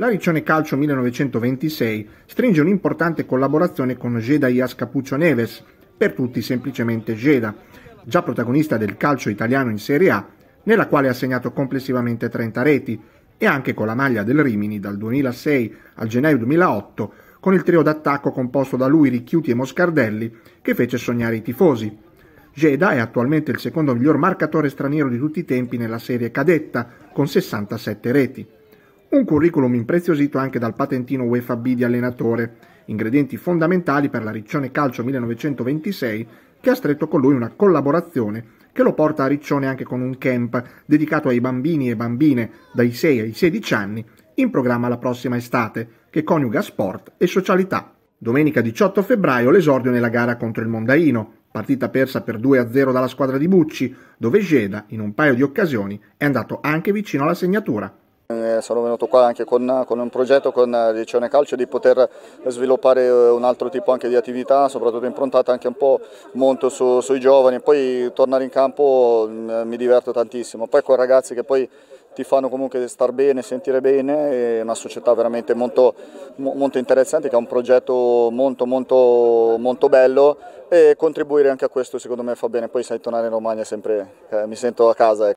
la Riccione Calcio 1926 stringe un'importante collaborazione con Geda Ias Capuccio Neves, per tutti semplicemente Geda, già protagonista del calcio italiano in Serie A, nella quale ha segnato complessivamente 30 reti, e anche con la maglia del Rimini dal 2006 al gennaio 2008, con il trio d'attacco composto da lui, Ricchiuti e Moscardelli, che fece sognare i tifosi. Geda è attualmente il secondo miglior marcatore straniero di tutti i tempi nella serie cadetta, con 67 reti. Un curriculum impreziosito anche dal patentino UEFA B di allenatore, ingredienti fondamentali per la Riccione Calcio 1926, che ha stretto con lui una collaborazione che lo porta a Riccione anche con un camp dedicato ai bambini e bambine dai 6 ai 16 anni, in programma la prossima estate, che coniuga sport e socialità. Domenica 18 febbraio l'esordio nella gara contro il Mondaino, partita persa per 2-0 dalla squadra di Bucci, dove Geda, in un paio di occasioni, è andato anche vicino alla segnatura. Eh, sono venuto qua anche con, con un progetto con Riccione eh, Calcio di poter sviluppare eh, un altro tipo anche di attività, soprattutto improntata anche un po' molto su, sui giovani, poi tornare in campo mm, mi diverto tantissimo, poi con ragazzi che poi ti fanno comunque star bene, sentire bene, è una società veramente molto, molto interessante che ha un progetto molto, molto, molto bello e contribuire anche a questo secondo me fa bene, poi sai tornare in Romagna sempre, eh, mi sento a casa. Ecco.